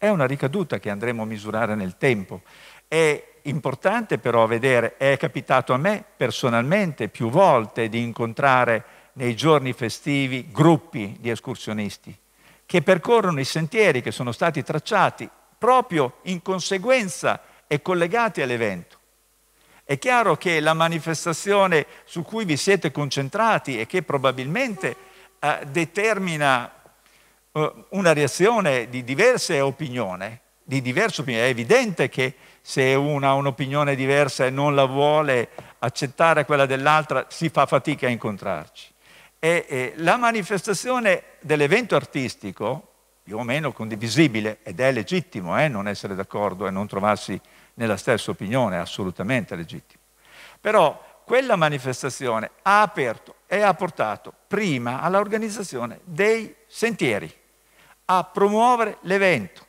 È una ricaduta che andremo a misurare nel tempo. È importante però vedere, è capitato a me personalmente più volte di incontrare nei giorni festivi gruppi di escursionisti che percorrono i sentieri che sono stati tracciati proprio in conseguenza e collegati all'evento. È chiaro che la manifestazione su cui vi siete concentrati e che probabilmente eh, determina eh, una reazione di diverse opinioni, di diverse opinioni. È evidente che se una ha un'opinione diversa e non la vuole accettare quella dell'altra, si fa fatica a incontrarci. E, e la manifestazione dell'evento artistico, più o meno condivisibile, ed è legittimo eh, non essere d'accordo e non trovarsi nella stessa opinione, è assolutamente legittimo. Però quella manifestazione ha aperto e ha portato prima all'organizzazione dei sentieri a promuovere l'evento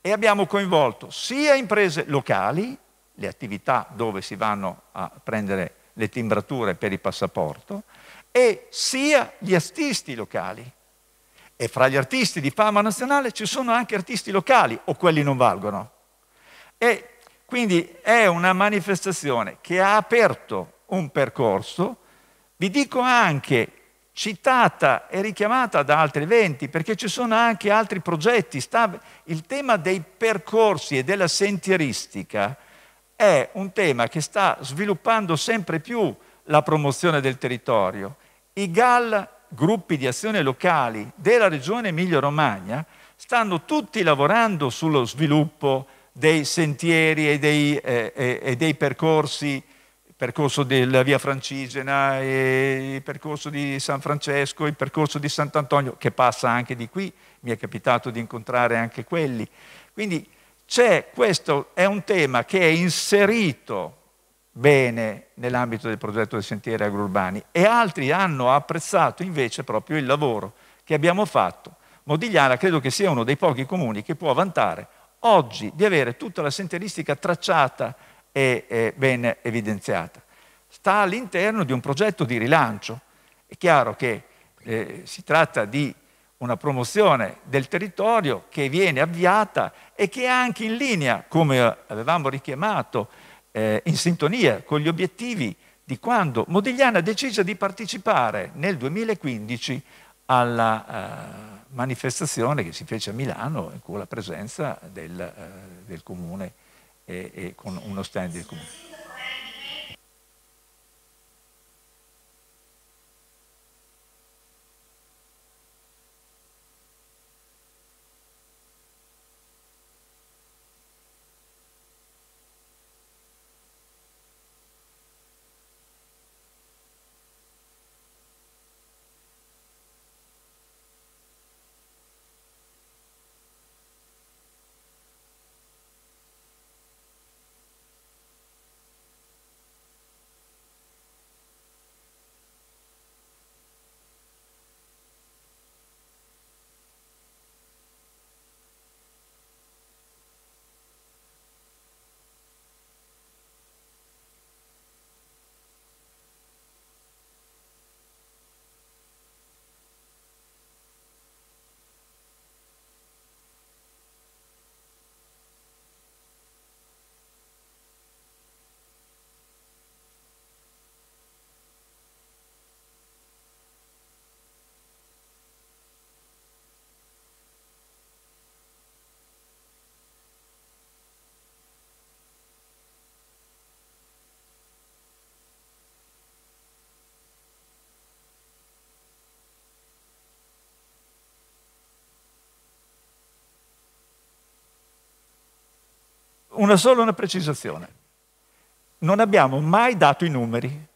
e abbiamo coinvolto sia imprese locali, le attività dove si vanno a prendere le timbrature per il passaporto, e sia gli artisti locali. E fra gli artisti di fama nazionale ci sono anche artisti locali o quelli non valgono. E quindi è una manifestazione che ha aperto un percorso, vi dico anche citata e richiamata da altri eventi, perché ci sono anche altri progetti. il tema dei percorsi e della sentieristica è un tema che sta sviluppando sempre più la promozione del territorio. I GAL, gruppi di azione locali della regione Emilia-Romagna, stanno tutti lavorando sullo sviluppo dei sentieri e dei, eh, e dei percorsi percorso della via Francigena, il percorso di San Francesco, il percorso di Sant'Antonio, che passa anche di qui, mi è capitato di incontrare anche quelli. Quindi c'è, questo è un tema che è inserito bene nell'ambito del progetto dei sentieri agrourbani e altri hanno apprezzato invece proprio il lavoro che abbiamo fatto. Modigliana credo che sia uno dei pochi comuni che può vantare oggi di avere tutta la sentieristica tracciata e eh, ben evidenziata. Sta all'interno di un progetto di rilancio. È chiaro che eh, si tratta di una promozione del territorio che viene avviata e che è anche in linea, come avevamo richiamato, eh, in sintonia con gli obiettivi di quando Modigliana decise di partecipare nel 2015 alla eh, manifestazione che si fece a Milano con la presenza del, eh, del comune e, e con uno stand comune. una sola una precisazione. Non abbiamo mai dato i numeri.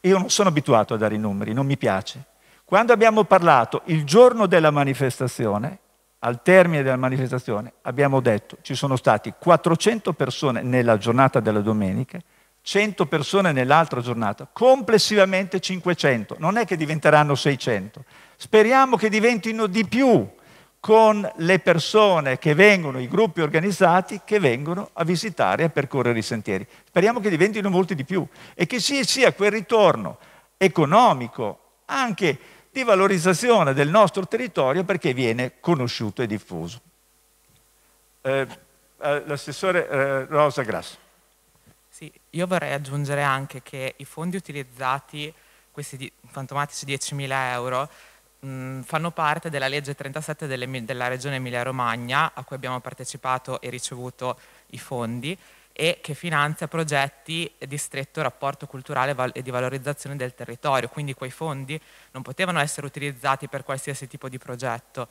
Io non sono abituato a dare i numeri, non mi piace. Quando abbiamo parlato il giorno della manifestazione, al termine della manifestazione, abbiamo detto ci sono stati 400 persone nella giornata della domenica, 100 persone nell'altra giornata, complessivamente 500. Non è che diventeranno 600. Speriamo che diventino di più, con le persone che vengono, i gruppi organizzati che vengono a visitare e a percorrere i sentieri. Speriamo che diventino molti di più e che ci sia quel ritorno economico, anche di valorizzazione del nostro territorio perché viene conosciuto e diffuso. Eh, eh l'assessore eh, Rosa Grasso. Sì, io vorrei aggiungere anche che i fondi utilizzati, questi fantomatici 10.000 euro, mh, mm, fanno parte della legge 37 delle, della regione Emilia-Romagna, a cui abbiamo partecipato e ricevuto i fondi, e che finanzia progetti di stretto rapporto culturale e di valorizzazione del territorio. Quindi quei fondi non potevano essere utilizzati per qualsiasi tipo di progetto.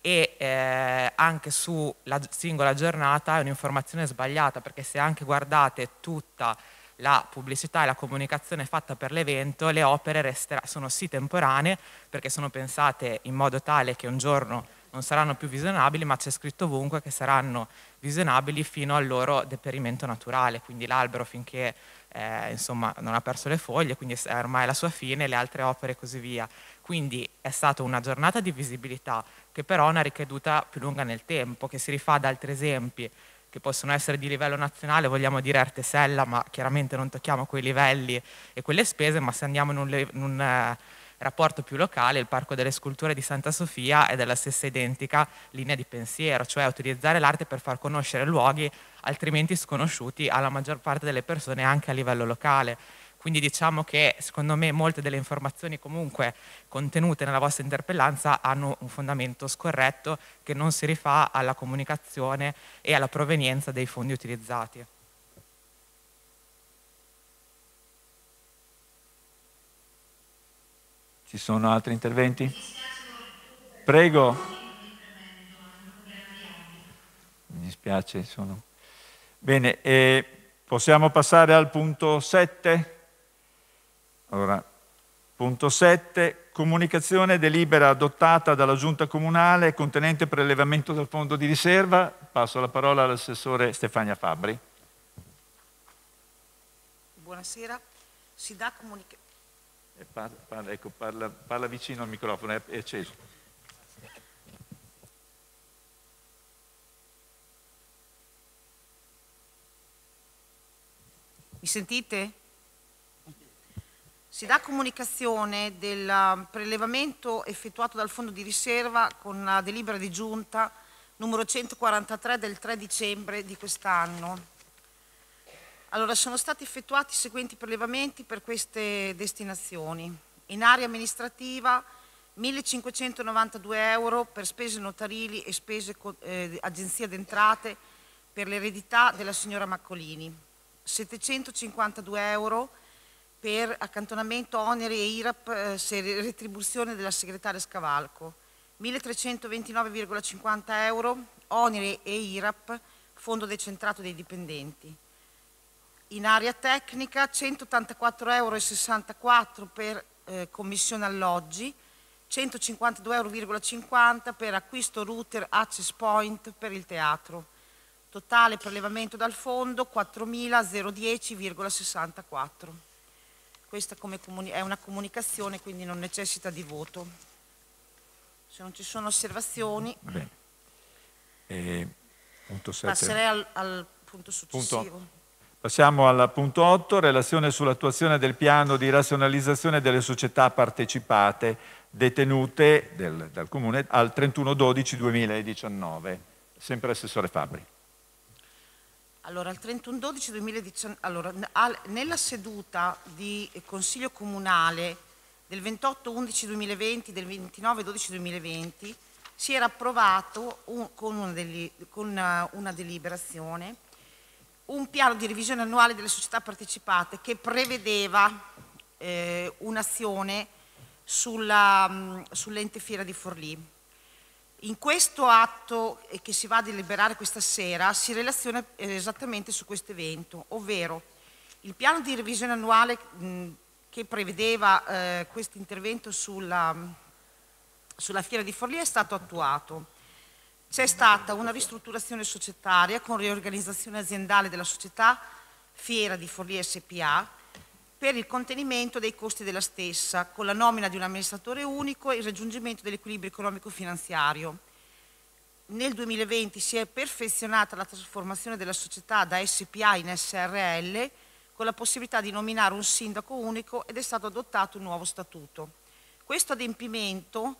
E eh, anche sulla singola giornata è un'informazione sbagliata, perché se anche guardate tutta la pubblicità e la comunicazione fatta per l'evento, le opere resterà, sono sì temporanee perché sono pensate in modo tale che un giorno non saranno più visionabili, ma c'è scritto ovunque che saranno visionabili fino al loro deperimento naturale, quindi l'albero finché eh, insomma, non ha perso le foglie, quindi è ormai la sua fine, le altre opere e così via. Quindi è stata una giornata di visibilità che però ha una ricaduta più lunga nel tempo, che si rifà ad altri esempi che possono essere di livello nazionale, vogliamo dire arte sella, ma chiaramente non tocchiamo quei livelli e quelle spese, ma se andiamo in un, in un eh, rapporto più locale, il Parco delle Sculture di Santa Sofia è della stessa identica linea di pensiero, cioè utilizzare l'arte per far conoscere luoghi altrimenti sconosciuti alla maggior parte delle persone anche a livello locale. Quindi diciamo che secondo me molte delle informazioni comunque contenute nella vostra interpellanza hanno un fondamento scorretto che non si rifà alla comunicazione e alla provenienza dei fondi utilizzati. Ci sono altri interventi? Prego. Mi dispiace, sono... Bene, eh, possiamo passare al punto 7? Allora, punto 7, comunicazione delibera adottata dalla giunta comunale contenente prelevamento dal fondo di riserva. Passo la parola all'assessore Stefania Fabbri. Buonasera, si dà comunicazione. Eh, parla, parla, ecco, parla, parla, vicino al microfono, è, è acceso. Mi sentite? Si dà comunicazione del um, prelevamento effettuato dal Fondo di riserva con la delibera di giunta numero 143 del 3 dicembre di quest'anno. Allora, sono stati effettuati i seguenti prelevamenti per queste destinazioni. In area amministrativa 1.592 euro per spese notarili e spese eh, agenzia d'entrate per l'eredità della signora Maccolini, 752 euro per accantonamento oneri e IRAP eh, retribuzione della segretaria Scavalco, 1.329,50 euro oneri e IRAP fondo decentrato dei dipendenti. In area tecnica 184,64 euro per eh, commissione alloggi, 152,50 euro per acquisto router access point per il teatro. Totale prelevamento dal fondo 4.010,64 questa è una comunicazione quindi non necessita di voto. Se non ci sono osservazioni eh, passerei al, al, punto successivo. Punto. Passiamo al punto 8, relazione sull'attuazione del piano di razionalizzazione delle società partecipate detenute del, dal Comune al 31-12-2019, sempre Assessore Fabri. Allora, il 31-12-2019, allora, nella seduta di Consiglio Comunale del 28-11-2020 e del 29-12-2020 si era approvato un, con, una deli, con uh, una deliberazione un piano di revisione annuale delle società partecipate che prevedeva eh, un'azione mm, sull'ente sull Fiera di Forlì in questo atto eh, che si va a deliberare questa sera si relaziona eh, esattamente su questo evento, ovvero il piano di revisione annuale che prevedeva eh, questo intervento sulla, sulla fiera di Forlì è stato attuato. C'è stata una ristrutturazione societaria con riorganizzazione aziendale della società Fiera di Forlì SPA per il contenimento dei costi della stessa, con la nomina di un amministratore unico e il raggiungimento dell'equilibrio economico-finanziario. Nel 2020 si è perfezionata la trasformazione della società da SPA in SRL con la possibilità di nominare un sindaco unico ed è stato adottato un nuovo statuto. Questo adempimento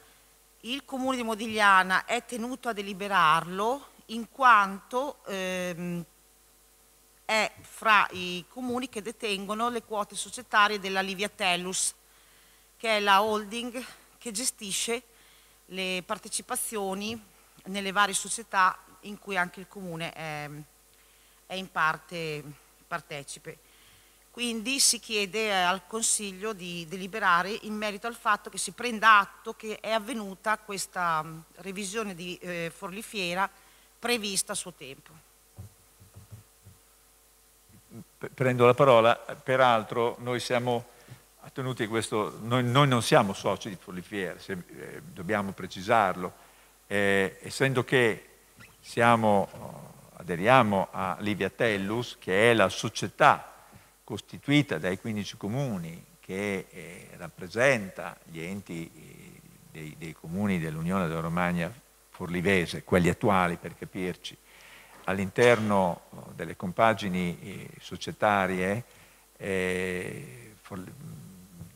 il Comune di Modigliana è tenuto a deliberarlo in quanto ehm, è fra i comuni che detengono le quote societarie della Livia Tellus, che è la holding che gestisce le partecipazioni nelle varie società in cui anche il comune è, è in parte partecipe. Quindi si chiede al Consiglio di deliberare in merito al fatto che si prenda atto che è avvenuta questa mm, revisione di eh, Forlifiera prevista a suo tempo prendo la parola, peraltro noi siamo attenuti a questo, noi, noi non siamo soci di Prolifier, se, eh, dobbiamo precisarlo, eh, essendo che siamo, eh, aderiamo a Livia Tellus, che è la società costituita dai 15 comuni che eh, rappresenta gli enti eh, dei, dei comuni dell'Unione della Romagna Forlivese, quelli attuali per capirci, all'interno eh, delle compagini eh, societarie eh,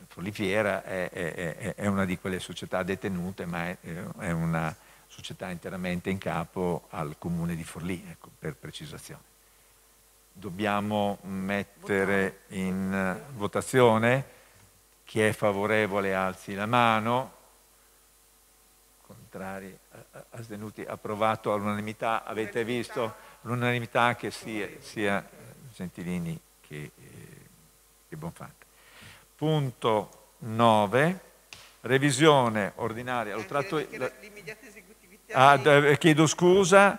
Forlifiera mm, è, è, è, una di quelle società detenute, ma è, è, una società interamente in capo al comune di Forlì, ecco, per precisazione. Dobbiamo mettere in votazione chi è favorevole alzi la mano, contrari astenuti, approvato all'unanimità, avete visto l'unanimità che sia, sia Gentilini che, eh, che Bonfante. Punto 9, revisione ordinaria. Ho tratto, la, ah, eh, chiedo scusa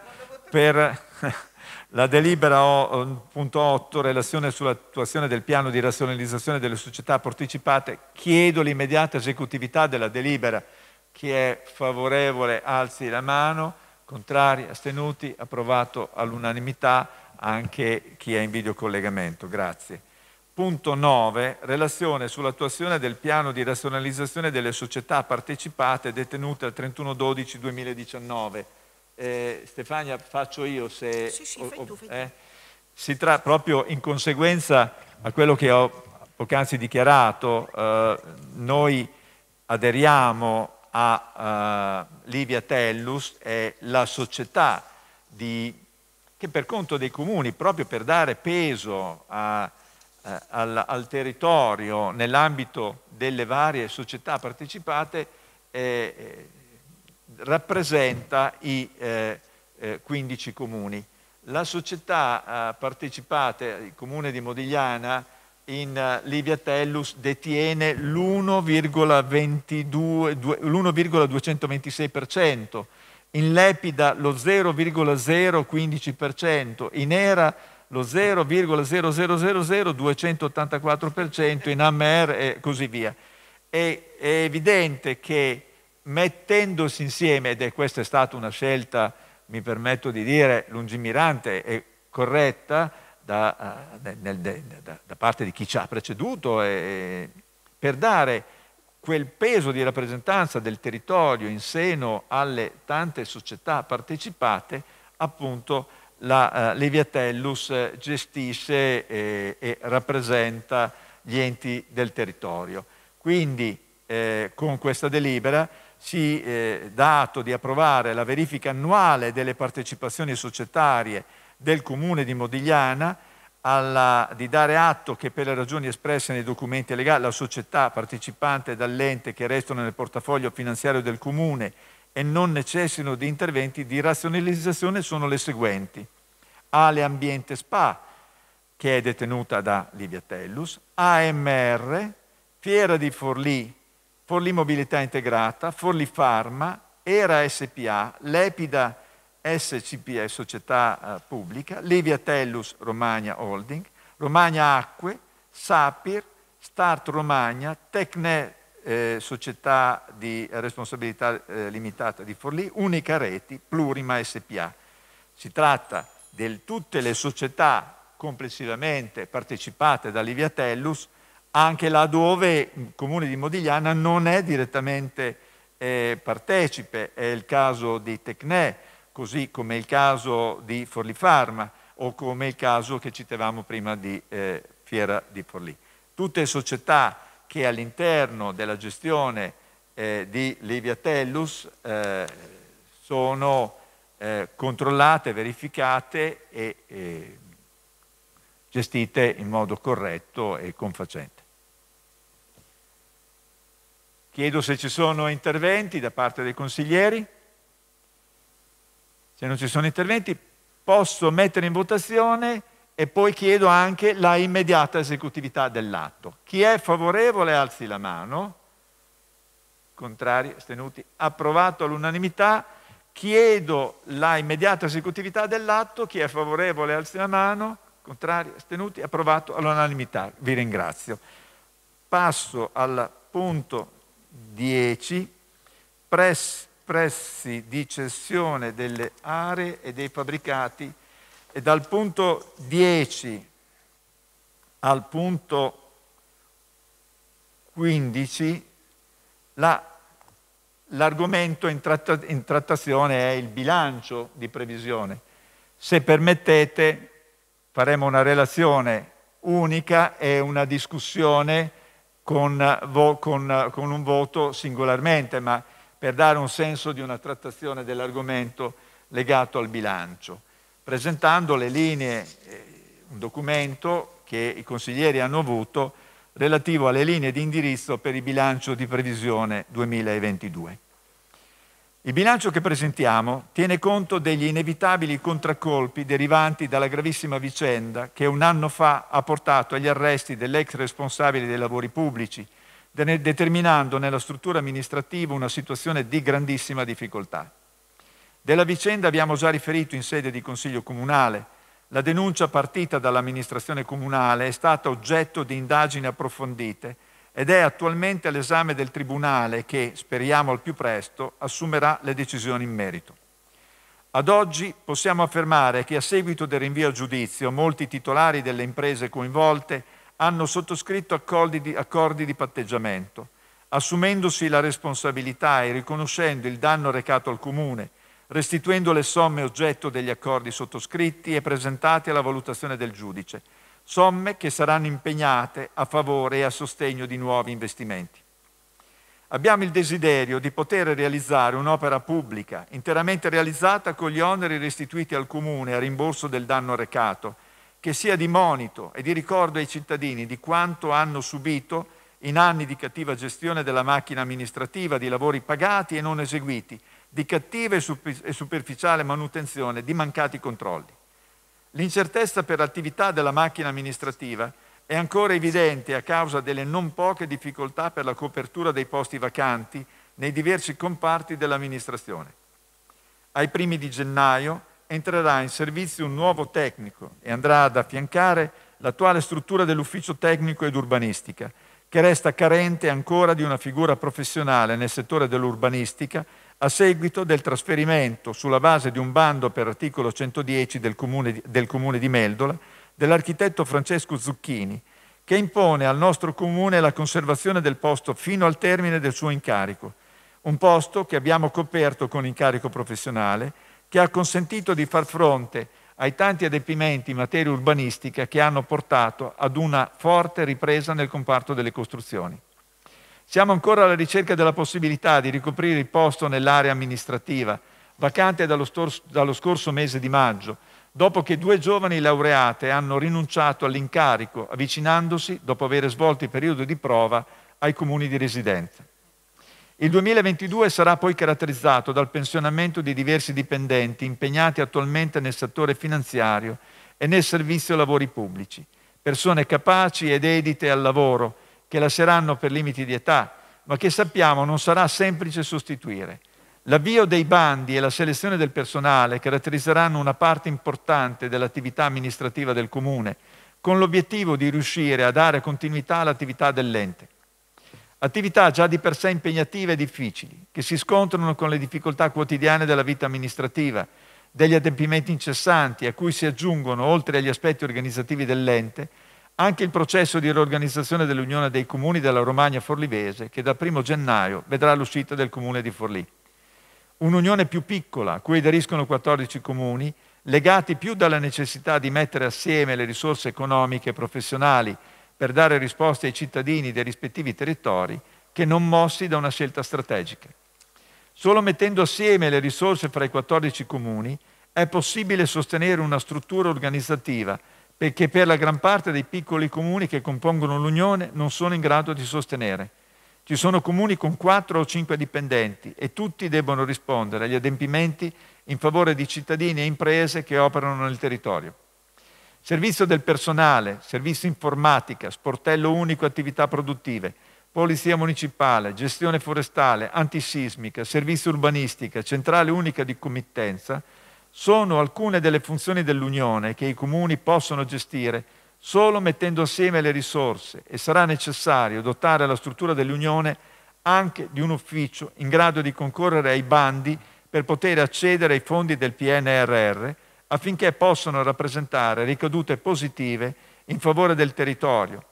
per la delibera o, punto 8, relazione sull'attuazione del piano di razionalizzazione delle società partecipate. Chiedo l'immediata esecutività della delibera chi è favorevole alzi la mano, contrari, astenuti, approvato all'unanimità anche chi è in videocollegamento. Grazie. Punto 9. Relazione sull'attuazione del piano di razionalizzazione delle società partecipate detenute al 31-12-2019. Eh, Stefania, faccio io se... Sì, sì, fai tu, fai tu. Eh, si tratta proprio in conseguenza a quello che ho poc'anzi dichiarato, eh, noi aderiamo a uh, Livia Tellus è la società di, che per conto dei comuni, proprio per dare peso a, a, eh, al, al, territorio nell'ambito delle varie società partecipate, eh, eh rappresenta i eh, 15 comuni. La società partecipate, il comune di Modigliana, in eh, Libia Tellus detiene l'1,226%, in Lepida lo 0,015%, in Era lo 0,0000284%, in Ammer e così via. è, è evidente che mettendosi insieme, ed è questa è stata una scelta, mi permetto di dire, lungimirante e corretta, da, eh, nel, da, da parte di chi ci ha preceduto e, per dare quel peso di rappresentanza del territorio in seno alle tante società partecipate, appunto la uh, Leviatellus gestisce eh, e rappresenta gli enti del territorio. Quindi eh, con questa delibera si eh, dato di approvare la verifica annuale delle partecipazioni societarie del comune di Modigliana alla, di dare atto che per le ragioni espresse nei documenti legali la società partecipante dall'ente che restano nel portafoglio finanziario del comune e non necessitano di interventi di razionalizzazione sono le seguenti. Ale Ambiente Spa, che è detenuta da Livia Tellus, AMR, Fiera di Forlì, Forlì Mobilità Integrata, Forlì Pharma, Era SPA, Lepida SCPE Società eh, Pubblica, Levia Tellus Romagna Holding, Romagna Acque, Sapir, Start Romagna, Tecne eh, Società di Responsabilità eh, Limitata di Forlì, Unica Reti, Plurima SPA. Si tratta di tutte le società complessivamente partecipate da Livia Tellus, anche laddove il comune di Modigliana non è direttamente eh, partecipe, è il caso di Tecne, così come il caso di Forlì Farma o come il caso che citavamo prima di eh, Fiera di Forlì. Tutte società che all'interno della gestione eh, di Liviatellus eh, sono eh, controllate, verificate e, e gestite in modo corretto e confacente. Chiedo se ci sono interventi da parte dei consiglieri se non ci sono interventi, posso mettere in votazione e poi chiedo anche la immediata esecutività dell'atto. Chi è favorevole alzi la mano, contrari, astenuti, approvato all'unanimità, chiedo la immediata esecutività dell'atto, chi è favorevole alzi la mano, contrari, astenuti, approvato all'unanimità. Vi ringrazio. Passo al punto 10, press prezzi di cessione delle aree e dei fabbricati e dal punto 10 al punto 15 l'argomento in, tratta, in trattazione è il bilancio di previsione. Se permettete faremo una relazione unica e una discussione con, con, con un voto singolarmente, ma per dare un senso di una trattazione dell'argomento legato al bilancio, presentando le linee, eh, un documento che i consiglieri hanno avuto relativo alle linee di indirizzo per il bilancio di previsione 2022. Il bilancio che presentiamo tiene conto degli inevitabili contraccolpi derivanti dalla gravissima vicenda che un anno fa ha portato agli arresti dell'ex responsabile dei lavori pubblici determinando nella struttura amministrativa una situazione di grandissima difficoltà. Della vicenda abbiamo già riferito in sede di Consiglio Comunale. La denuncia partita dall'amministrazione comunale è stata oggetto di indagini approfondite ed è attualmente all'esame del Tribunale che, speriamo al più presto, assumerà le decisioni in merito. Ad oggi possiamo affermare che a seguito del rinvio a giudizio molti titolari delle imprese coinvolte hanno sottoscritto accordi di, accordi di patteggiamento, assumendosi la responsabilità e riconoscendo il danno recato al Comune, restituendo le somme oggetto degli accordi sottoscritti e presentati alla valutazione del giudice, somme che saranno impegnate a favore e a sostegno di nuovi investimenti. Abbiamo il desiderio di poter realizzare un'opera pubblica interamente realizzata con gli oneri restituiti al Comune a rimborso del danno recato, che sia di monito e di ricordo ai cittadini di quanto hanno subito in anni di cattiva gestione della macchina amministrativa, di lavori pagati e non eseguiti, di cattiva e superficiale manutenzione, di mancati controlli. L'incertezza per l'attività della macchina amministrativa è ancora evidente a causa delle non poche difficoltà per la copertura dei posti vacanti nei diversi comparti dell'amministrazione. Ai primi di gennaio entrerà in servizio un nuovo tecnico e andrà ad affiancare l'attuale struttura dell'ufficio tecnico ed urbanistica, che resta carente ancora di una figura professionale nel settore dell'urbanistica a seguito del trasferimento sulla base di un bando per articolo 110 del comune di, del comune di Meldola dell'architetto Francesco Zucchini, che impone al nostro comune la conservazione del posto fino al termine del suo incarico, un posto che abbiamo coperto con incarico professionale che ha consentito di far fronte ai tanti adempimenti in materia urbanistica che hanno portato ad una forte ripresa nel comparto delle costruzioni. Siamo ancora alla ricerca della possibilità di ricoprire il posto nell'area amministrativa, vacante dallo, stor- dallo scorso mese di maggio, dopo che due giovani laureate hanno rinunciato all'incarico, avvicinandosi, dopo aver svolto il periodo di prova, ai comuni di residenza. Il 2022 sarà poi caratterizzato dal pensionamento di diversi dipendenti impegnati attualmente nel settore finanziario e nel servizio lavori pubblici, persone capaci ed edite al lavoro che lasceranno per limiti di età, ma che sappiamo non sarà semplice sostituire. L'avvio dei bandi e la selezione del personale caratterizzeranno una parte importante dell'attività amministrativa del Comune, con l'obiettivo di riuscire a dare continuità all'attività dell'ente attività già di per sé impegnative e difficili, che si scontrano con le difficoltà quotidiane della vita amministrativa, degli adempimenti incessanti, a cui si aggiungono, oltre agli aspetti organizzativi dell'ente, anche il processo di riorganizzazione dell'Unione dei Comuni della Romagna Forlivese, che dal 1 gennaio vedrà l'uscita del Comune di Forlì. Un'unione più piccola, a cui aderiscono 14 comuni, legati più dalla necessità di mettere assieme le risorse economiche e professionali per dare risposte ai cittadini dei rispettivi territori che non mossi da una scelta strategica. Solo mettendo assieme le risorse fra i 14 comuni è possibile sostenere una struttura organizzativa perché per la gran parte dei piccoli comuni che compongono l'Unione non sono in grado di sostenere. Ci sono comuni con 4 o 5 dipendenti e tutti debbono rispondere agli adempimenti in favore di cittadini e imprese che operano nel territorio. Servizio del personale, servizio informatica, sportello unico attività produttive, polizia municipale, gestione forestale, antisismica, servizio urbanistica, centrale unica di committenza, sono alcune delle funzioni dell'Unione che i comuni possono gestire solo mettendo assieme le risorse e sarà necessario dotare la struttura dell'Unione anche di un ufficio in grado di concorrere ai bandi per poter accedere ai fondi del PNRR affinché possano rappresentare ricadute positive in favore del territorio.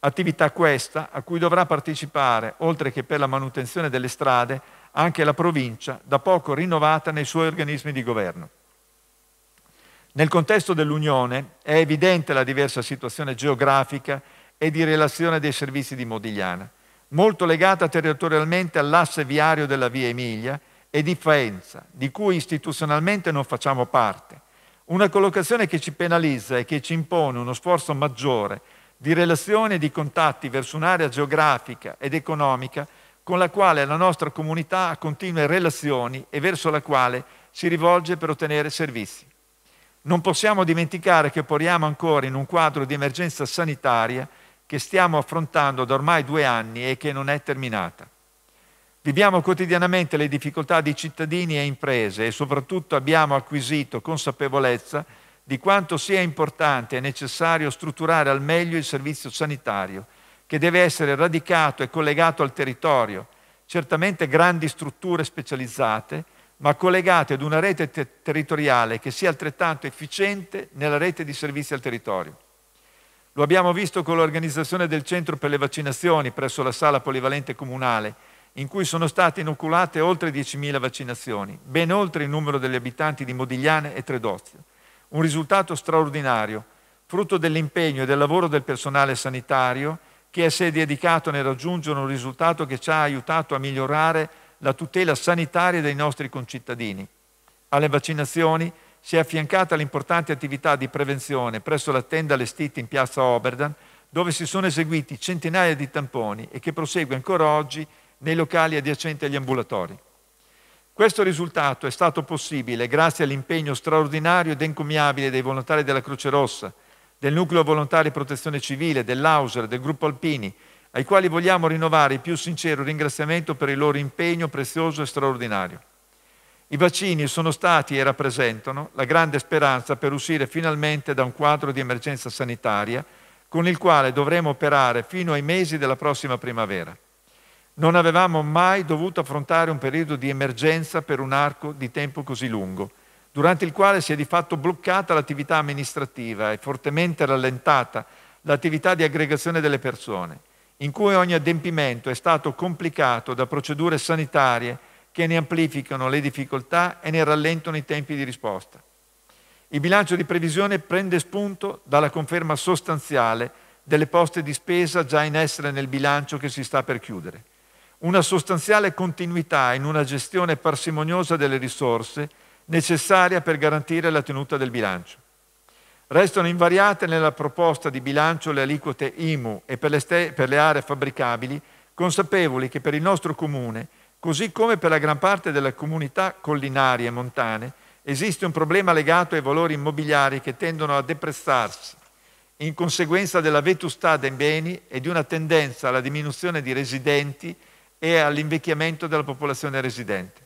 Attività questa a cui dovrà partecipare, oltre che per la manutenzione delle strade, anche la provincia, da poco rinnovata nei suoi organismi di governo. Nel contesto dell'Unione è evidente la diversa situazione geografica e di relazione dei servizi di Modigliana, molto legata territorialmente all'asse viario della Via Emilia e di Faenza, di cui istituzionalmente non facciamo parte, una collocazione che ci penalizza e che ci impone uno sforzo maggiore di relazione e di contatti verso un'area geografica ed economica con la quale la nostra comunità ha continue relazioni e verso la quale si rivolge per ottenere servizi. Non possiamo dimenticare che operiamo ancora in un quadro di emergenza sanitaria che stiamo affrontando da ormai due anni e che non è terminata. Viviamo quotidianamente le difficoltà di cittadini e imprese e soprattutto abbiamo acquisito consapevolezza di quanto sia importante e necessario strutturare al meglio il servizio sanitario, che deve essere radicato e collegato al territorio, certamente grandi strutture specializzate, ma collegate ad una rete te- territoriale che sia altrettanto efficiente nella rete di servizi al territorio. Lo abbiamo visto con l'organizzazione del Centro per le vaccinazioni presso la Sala Polivalente Comunale, in cui sono state inoculate oltre 10.000 vaccinazioni, ben oltre il numero degli abitanti di Modigliane e Tredozio. Un risultato straordinario, frutto dell'impegno e del lavoro del personale sanitario che si è dedicato nel raggiungere un risultato che ci ha aiutato a migliorare la tutela sanitaria dei nostri concittadini. Alle vaccinazioni si è affiancata l'importante attività di prevenzione presso la tenda allestita in piazza Oberdan, dove si sono eseguiti centinaia di tamponi e che prosegue ancora oggi nei locali adiacenti agli ambulatori. Questo risultato è stato possibile grazie all'impegno straordinario ed encomiabile dei volontari della Croce Rossa, del Nucleo Volontari Protezione Civile, dell'Auser, del Gruppo Alpini, ai quali vogliamo rinnovare il più sincero ringraziamento per il loro impegno prezioso e straordinario. I vaccini sono stati e rappresentano la grande speranza per uscire finalmente da un quadro di emergenza sanitaria con il quale dovremo operare fino ai mesi della prossima primavera. Non avevamo mai dovuto affrontare un periodo di emergenza per un arco di tempo così lungo, durante il quale si è di fatto bloccata l'attività amministrativa e fortemente rallentata l'attività di aggregazione delle persone, in cui ogni adempimento è stato complicato da procedure sanitarie che ne amplificano le difficoltà e ne rallentano i tempi di risposta. Il bilancio di previsione prende spunto dalla conferma sostanziale delle poste di spesa già in essere nel bilancio che si sta per chiudere una sostanziale continuità in una gestione parsimoniosa delle risorse necessaria per garantire la tenuta del bilancio. Restano invariate nella proposta di bilancio le aliquote IMU e per le, ste- per le aree fabbricabili, consapevoli che per il nostro comune, così come per la gran parte delle comunità collinari e montane, esiste un problema legato ai valori immobiliari che tendono a deprezzarsi in conseguenza della vetustà dei beni e di una tendenza alla diminuzione di residenti e all'invecchiamento della popolazione residente.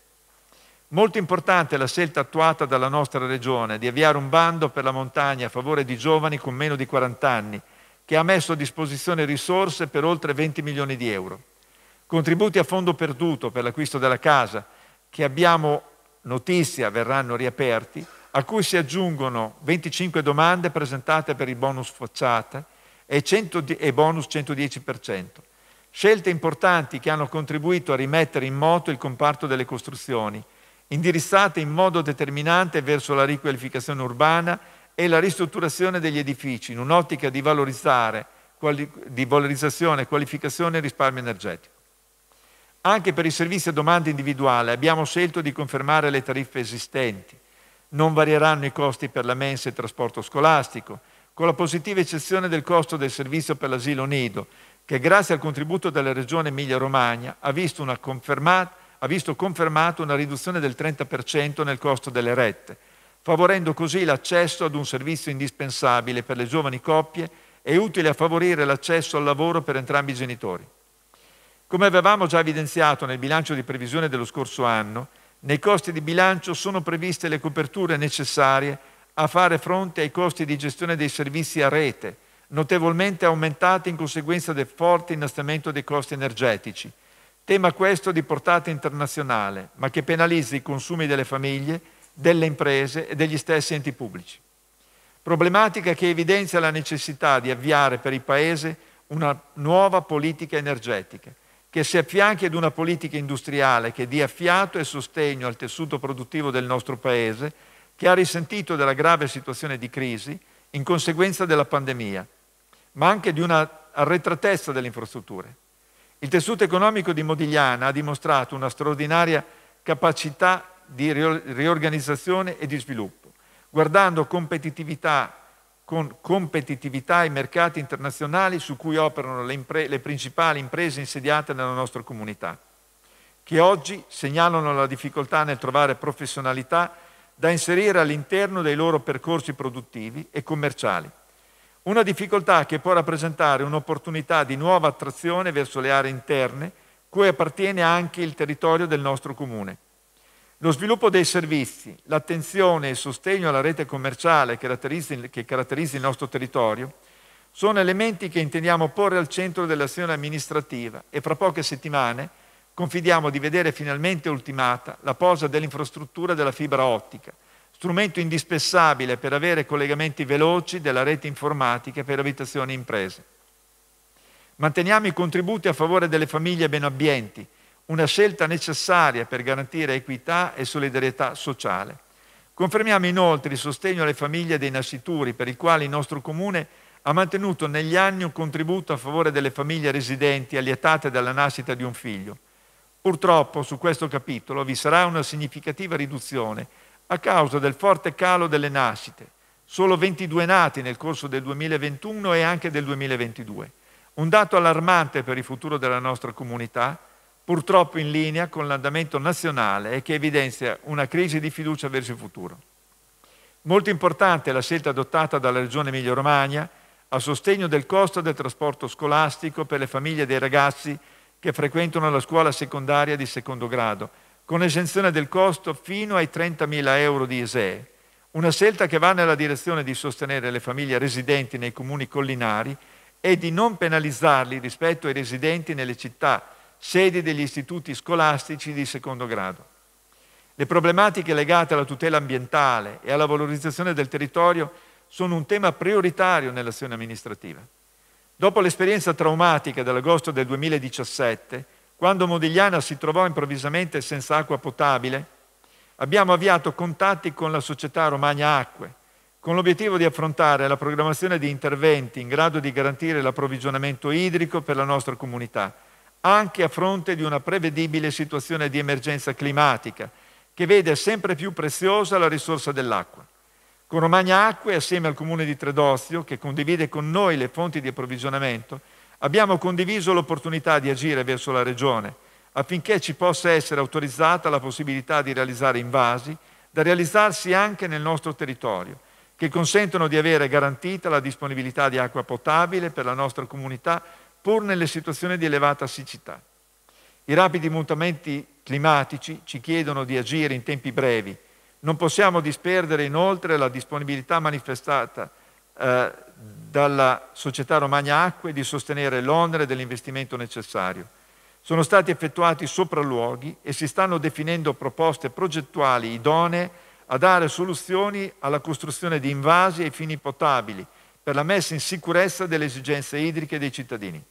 Molto importante è la scelta attuata dalla nostra Regione di avviare un bando per la montagna a favore di giovani con meno di 40 anni, che ha messo a disposizione risorse per oltre 20 milioni di euro. Contributi a fondo perduto per l'acquisto della casa, che abbiamo notizia verranno riaperti, a cui si aggiungono 25 domande presentate per il bonus facciata e, 100, e bonus 110% scelte importanti che hanno contribuito a rimettere in moto il comparto delle costruzioni, indirizzate in modo determinante verso la riqualificazione urbana e la ristrutturazione degli edifici in un'ottica di, quali, di valorizzazione, qualificazione e risparmio energetico. Anche per i servizi a domanda individuale abbiamo scelto di confermare le tariffe esistenti. Non varieranno i costi per la mensa e il trasporto scolastico, con la positiva eccezione del costo del servizio per l'asilo nido, che grazie al contributo della Regione Emilia-Romagna ha visto, conferma, ha visto confermato una riduzione del 30% nel costo delle rette, favorendo così l'accesso ad un servizio indispensabile per le giovani coppie e utile a favorire l'accesso al lavoro per entrambi i genitori. Come avevamo già evidenziato nel bilancio di previsione dello scorso anno, nei costi di bilancio sono previste le coperture necessarie a fare fronte ai costi di gestione dei servizi a rete, notevolmente aumentate in conseguenza del forte innalzamento dei costi energetici. Tema questo di portata internazionale, ma che penalizza i consumi delle famiglie, delle imprese e degli stessi enti pubblici. Problematica che evidenzia la necessità di avviare per il Paese una nuova politica energetica, che si affianchi ad una politica industriale che dia fiato e sostegno al tessuto produttivo del nostro Paese, che ha risentito della grave situazione di crisi in conseguenza della pandemia ma anche di una arretratezza delle infrastrutture. Il tessuto economico di Modigliana ha dimostrato una straordinaria capacità di riorganizzazione e di sviluppo, guardando competitività, con competitività ai mercati internazionali su cui operano le, impre- le principali imprese insediate nella nostra comunità, che oggi segnalano la difficoltà nel trovare professionalità da inserire all'interno dei loro percorsi produttivi e commerciali una difficoltà che può rappresentare un'opportunità di nuova attrazione verso le aree interne, cui appartiene anche il territorio del nostro comune. Lo sviluppo dei servizi, l'attenzione e il sostegno alla rete commerciale che caratterizza, il nostro territorio sono elementi che intendiamo porre al centro dell'azione amministrativa e fra poche settimane confidiamo di vedere finalmente ultimata la posa dell'infrastruttura della fibra ottica, strumento indispensabile per avere collegamenti veloci della rete informatica per abitazioni e imprese. Manteniamo i contributi a favore delle famiglie benabbienti, una scelta necessaria per garantire equità e solidarietà sociale. Confermiamo inoltre il sostegno alle famiglie dei nascituri, per i quali il nostro Comune ha mantenuto negli anni un contributo a favore delle famiglie residenti allietate dalla nascita di un figlio. Purtroppo su questo capitolo vi sarà una significativa riduzione a causa del forte calo delle nascite, solo 22 nati nel corso del 2021 e anche del 2022, un dato allarmante per il futuro della nostra comunità, purtroppo in linea con l'andamento nazionale e che evidenzia una crisi di fiducia verso il futuro. Molto importante è la scelta adottata dalla Regione Emilia-Romagna a sostegno del costo del trasporto scolastico per le famiglie dei ragazzi che frequentano la scuola secondaria di secondo grado, con esenzione del costo fino ai 30.000 euro di ESE, una scelta che va nella direzione di sostenere le famiglie residenti nei comuni collinari e di non penalizzarli rispetto ai residenti nelle città, sedi degli istituti scolastici di secondo grado. Le problematiche legate alla tutela ambientale e alla valorizzazione del territorio sono un tema prioritario nell'azione amministrativa. Dopo l'esperienza traumatica dell'agosto del 2017, quando Modigliana si trovò improvvisamente senza acqua potabile, abbiamo avviato contatti con la società Romagna Acque, con l'obiettivo di affrontare la programmazione di interventi in grado di garantire l'approvvigionamento idrico per la nostra comunità, anche a fronte di una prevedibile situazione di emergenza climatica, che vede sempre più preziosa la risorsa dell'acqua. Con Romagna Acque, assieme al comune di Tredozio, che condivide con noi le fonti di approvvigionamento, Abbiamo condiviso l'opportunità di agire verso la Regione affinché ci possa essere autorizzata la possibilità di realizzare invasi da realizzarsi anche nel nostro territorio, che consentono di avere garantita la disponibilità di acqua potabile per la nostra comunità pur nelle situazioni di elevata siccità. I rapidi mutamenti climatici ci chiedono di agire in tempi brevi. Non possiamo disperdere inoltre la disponibilità manifestata eh, dalla società Romagna Acque di sostenere l'onere dell'investimento necessario. Sono stati effettuati sopralluoghi e si stanno definendo proposte progettuali idonee a dare soluzioni alla costruzione di invasi ai fini potabili per la messa in sicurezza delle esigenze idriche dei cittadini.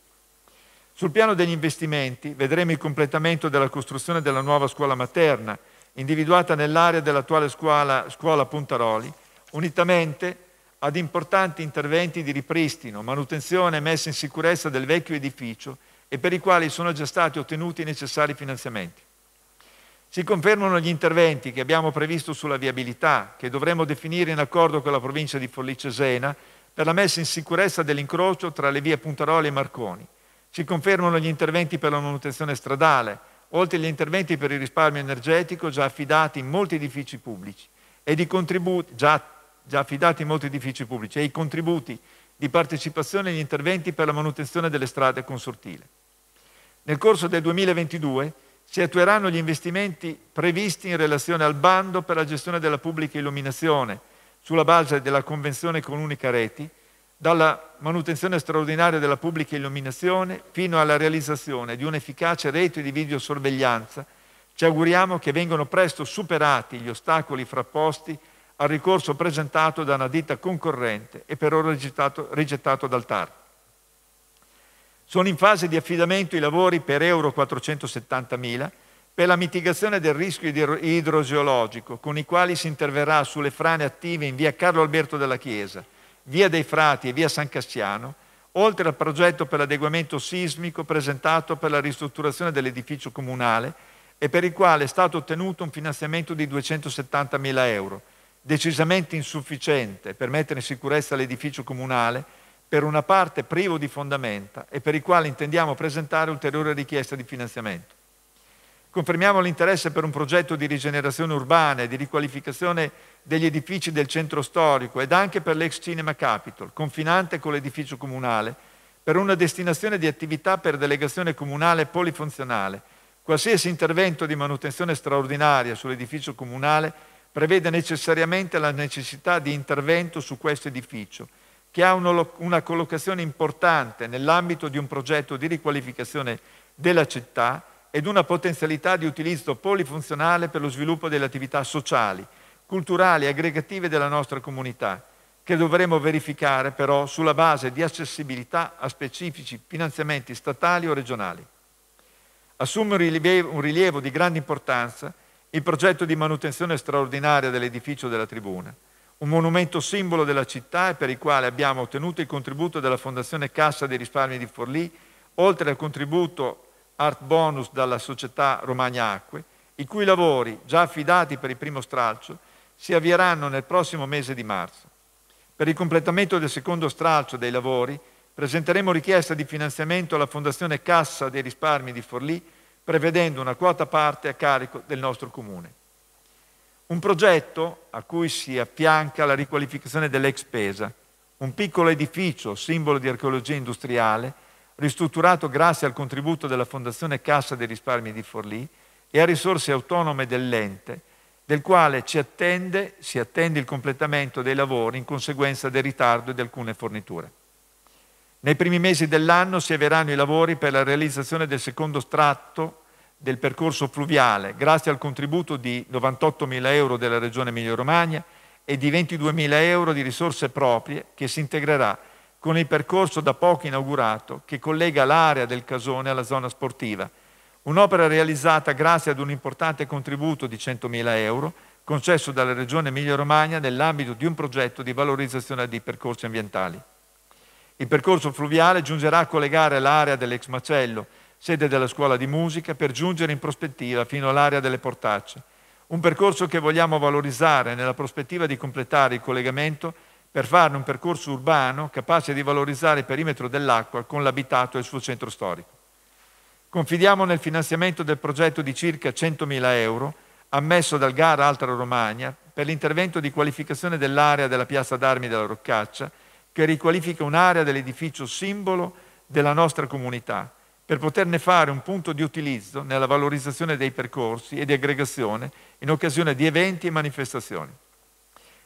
Sul piano degli investimenti vedremo il completamento della costruzione della nuova scuola materna, individuata nell'area dell'attuale scuola, scuola Puntaroli, unitamente ad importanti interventi di ripristino, manutenzione e messa in sicurezza del vecchio edificio e per i quali sono già stati ottenuti i necessari finanziamenti. Si confermano gli interventi che abbiamo previsto sulla viabilità, che dovremo definire in accordo con la provincia di Forlì-Cesena, per la messa in sicurezza dell'incrocio tra le vie Puntaroli e Marconi. Si confermano gli interventi per la manutenzione stradale, oltre agli interventi per il risparmio energetico già affidati in molti edifici pubblici e di contributi già attivati già affidati in molti edifici pubblici, e i contributi di partecipazione agli interventi per la manutenzione delle strade con sortile. Nel corso del 2022 si attueranno gli investimenti previsti in relazione al bando per la gestione della pubblica illuminazione sulla base della Convenzione con unica Reti, dalla manutenzione straordinaria della pubblica illuminazione fino alla realizzazione di un'efficace rete di videosorveglianza. Ci auguriamo che vengano presto superati gli ostacoli frapposti al ricorso presentato da una ditta concorrente e per ora rigettato, rigettato dal TAR. Sono in fase di affidamento i lavori per Euro 470.000 per la mitigazione del rischio idrogeologico, con i quali si interverrà sulle frane attive in via Carlo Alberto della Chiesa, via dei Frati e via San Cassiano, oltre al progetto per l'adeguamento sismico presentato per la ristrutturazione dell'edificio comunale e per il quale è stato ottenuto un finanziamento di 270.000 euro decisamente insufficiente per mettere in sicurezza l'edificio comunale, per una parte privo di fondamenta e per il quale intendiamo presentare ulteriore richiesta di finanziamento. Confermiamo l'interesse per un progetto di rigenerazione urbana e di riqualificazione degli edifici del centro storico ed anche per l'ex Cinema Capital, confinante con l'edificio comunale, per una destinazione di attività per delegazione comunale polifunzionale. Qualsiasi intervento di manutenzione straordinaria sull'edificio comunale prevede necessariamente la necessità di intervento su questo edificio, che ha una collocazione importante nell'ambito di un progetto di riqualificazione della città ed una potenzialità di utilizzo polifunzionale per lo sviluppo delle attività sociali, culturali e aggregative della nostra comunità, che dovremo verificare però sulla base di accessibilità a specifici finanziamenti statali o regionali. Assume un rilievo, un rilievo di grande importanza il progetto di manutenzione straordinaria dell'edificio della tribuna, un monumento simbolo della città e per il quale abbiamo ottenuto il contributo della Fondazione Cassa dei risparmi di Forlì, oltre al contributo Art Bonus dalla società Romagna Acque, i cui lavori, già affidati per il primo stralcio, si avvieranno nel prossimo mese di marzo. Per il completamento del secondo stralcio dei lavori presenteremo richiesta di finanziamento alla Fondazione Cassa dei risparmi di Forlì prevedendo una quota parte a carico del nostro comune. Un progetto a cui si affianca la riqualificazione dell'ex Pesa, un piccolo edificio, simbolo di archeologia industriale, ristrutturato grazie al contributo della Fondazione Cassa dei risparmi di Forlì e a risorse autonome dell'ente, del quale ci attende, si attende il completamento dei lavori in conseguenza del ritardo di alcune forniture. Nei primi mesi dell'anno si avvieranno i lavori per la realizzazione del secondo tratto del percorso fluviale, grazie al contributo di 98.000 euro della Regione Emilia-Romagna e di 22.000 euro di risorse proprie che si integrerà con il percorso da poco inaugurato che collega l'area del Casone alla zona sportiva. Un'opera realizzata grazie ad un importante contributo di 100.000 euro concesso dalla Regione Emilia-Romagna nell'ambito di un progetto di valorizzazione dei percorsi ambientali. Il percorso fluviale giungerà a collegare l'area dell'ex macello, sede della scuola di musica, per giungere in prospettiva fino all'area delle portacce. Un percorso che vogliamo valorizzare nella prospettiva di completare il collegamento per farne un percorso urbano capace di valorizzare il perimetro dell'acqua con l'abitato e il suo centro storico. Confidiamo nel finanziamento del progetto di circa 100.000 euro ammesso dal GAR Altra Romagna per l'intervento di qualificazione dell'area della piazza d'armi della Roccaccia che riqualifica un'area dell'edificio simbolo della nostra comunità, per poterne fare un punto di utilizzo nella valorizzazione dei percorsi e di aggregazione in occasione di eventi e manifestazioni.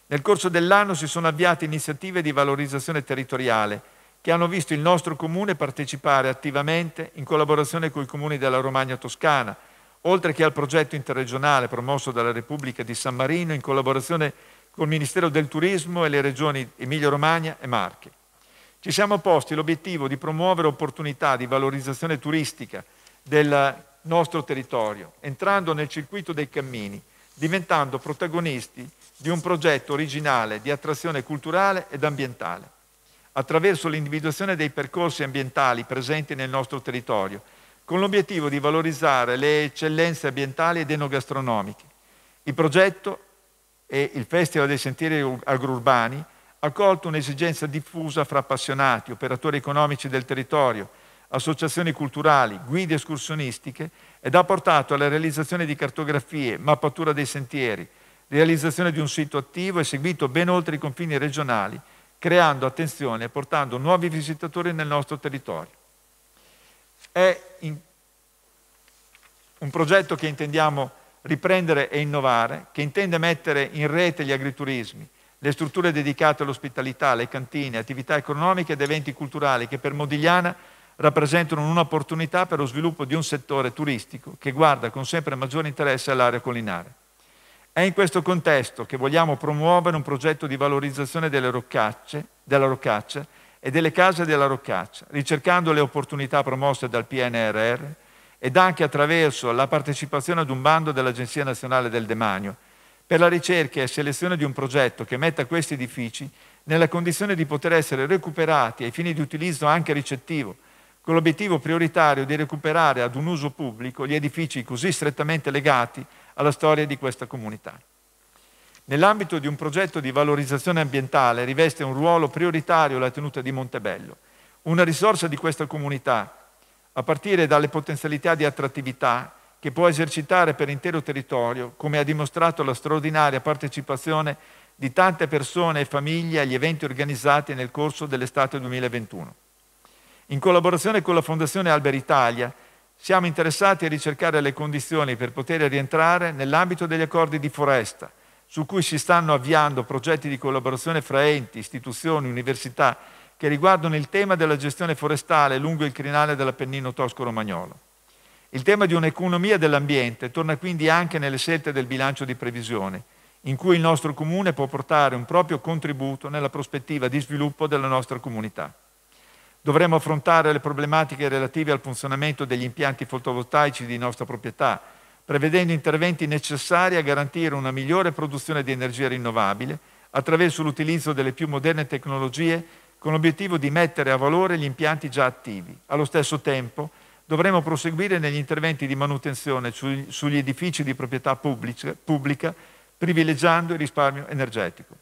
Nel corso dell'anno si sono avviate iniziative di valorizzazione territoriale che hanno visto il nostro comune partecipare attivamente in collaborazione con i comuni della Romagna Toscana, oltre che al progetto interregionale promosso dalla Repubblica di San Marino in collaborazione con col Ministero del Turismo e le regioni Emilia-Romagna e Marche. Ci siamo posti l'obiettivo di promuovere opportunità di valorizzazione turistica del nostro territorio, entrando nel circuito dei cammini, diventando protagonisti di un progetto originale di attrazione culturale ed ambientale. Attraverso l'individuazione dei percorsi ambientali presenti nel nostro territorio, con l'obiettivo di valorizzare le eccellenze ambientali ed enogastronomiche. Il progetto e il Festival dei Sentieri Agrourbani ha colto un'esigenza diffusa fra appassionati, operatori economici del territorio, associazioni culturali, guide escursionistiche ed ha portato alla realizzazione di cartografie, mappatura dei sentieri, realizzazione di un sito attivo e seguito ben oltre i confini regionali, creando attenzione e portando nuovi visitatori nel nostro territorio. È un progetto che intendiamo riprendere e innovare, che intende mettere in rete gli agriturismi, le strutture dedicate all'ospitalità, le cantine, attività economiche ed eventi culturali che per Modigliana rappresentano un'opportunità per lo sviluppo di un settore turistico che guarda con sempre maggiore interesse all'area collinare. È in questo contesto che vogliamo promuovere un progetto di valorizzazione roccacce, della roccaccia e delle case della roccaccia, ricercando le opportunità promosse dal PNRR ed anche attraverso la partecipazione ad un bando dell'Agenzia Nazionale del Demanio per la ricerca e selezione di un progetto che metta questi edifici nella condizione di poter essere recuperati ai fini di utilizzo anche ricettivo, con l'obiettivo prioritario di recuperare ad un uso pubblico gli edifici così strettamente legati alla storia di questa comunità. Nell'ambito di un progetto di valorizzazione ambientale riveste un ruolo prioritario la tenuta di Montebello, una risorsa di questa comunità a partire dalle potenzialità di attrattività che può esercitare per intero territorio, come ha dimostrato la straordinaria partecipazione di tante persone e famiglie agli eventi organizzati nel corso dell'estate 2021. In collaborazione con la Fondazione Alber Italia siamo interessati a ricercare le condizioni per poter rientrare nell'ambito degli accordi di foresta, su cui si stanno avviando progetti di collaborazione fra enti, istituzioni, università che riguardano il tema della gestione forestale lungo il crinale dell'Appennino tosco-romagnolo. Il tema di un'economia dell'ambiente torna quindi anche nelle scelte del bilancio di previsione, in cui il nostro comune può portare un proprio contributo nella prospettiva di sviluppo della nostra comunità. Dovremo affrontare le problematiche relative al funzionamento degli impianti fotovoltaici di nostra proprietà, prevedendo interventi necessari a garantire una migliore produzione di energia rinnovabile attraverso l'utilizzo delle più moderne tecnologie con l'obiettivo di mettere a valore gli impianti già attivi. Allo stesso tempo dovremo proseguire negli interventi di manutenzione sugli edifici di proprietà pubblica, privilegiando il risparmio energetico.